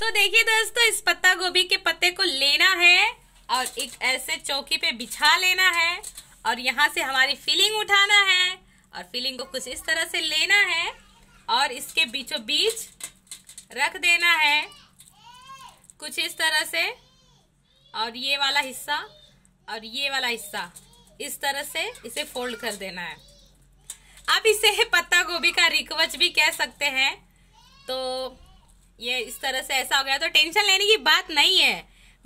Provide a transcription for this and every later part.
तो देखिए दोस्तों इस पत्ता गोभी के पत्ते को लेना है और एक ऐसे चौकी पे बिछा लेना है और यहाँ से हमारी फीलिंग उठाना है और फीलिंग को कुछ इस तरह से लेना है और इसके बीचों बीच रख देना है कुछ इस तरह से और ये वाला हिस्सा और ये वाला हिस्सा इस तरह से इसे फोल्ड कर देना है आप इसे पत्ता गोभी का रिकवच भी कह सकते हैं तो ये इस तरह से ऐसा हो गया तो टेंशन लेने की बात नहीं है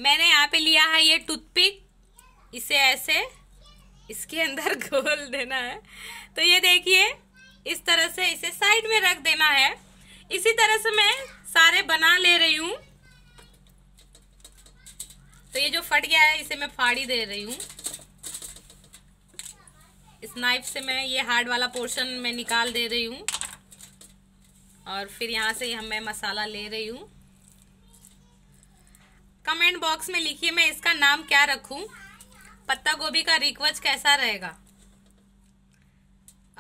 मैंने यहाँ पे लिया है ये टूथपिक इसे ऐसे इसके अंदर घोल देना है तो ये देखिए इस तरह से इसे साइड में रख देना है इसी तरह से मैं सारे बना ले रही हूँ तो ये जो फट गया है इसे मैं फाड़ी दे रही हूँ इस नाइफ से मैं ये हार्ड वाला पोर्शन मैं निकाल दे रही हूँ और फिर यहाँ से हम मैं मसाला ले रही हूँ कमेंट बॉक्स में लिखिए मैं इसका नाम क्या रखूँ पत्ता गोभी का रिक्वच कैसा रहेगा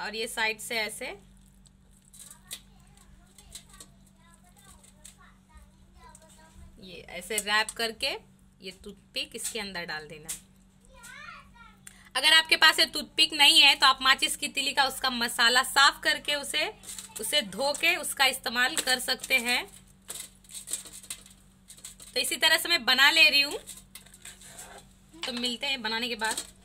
और ये साइड से ऐसे ये ऐसे रैप करके ये टूथपिक इसके अंदर डाल देना है अगर आपके पास ये टूथपिक नहीं है तो आप माचिस की तिली का उसका मसाला साफ करके उसे उसे धो के उसका इस्तेमाल कर सकते हैं तो इसी तरह से मैं बना ले रही हूं तो मिलते हैं बनाने के बाद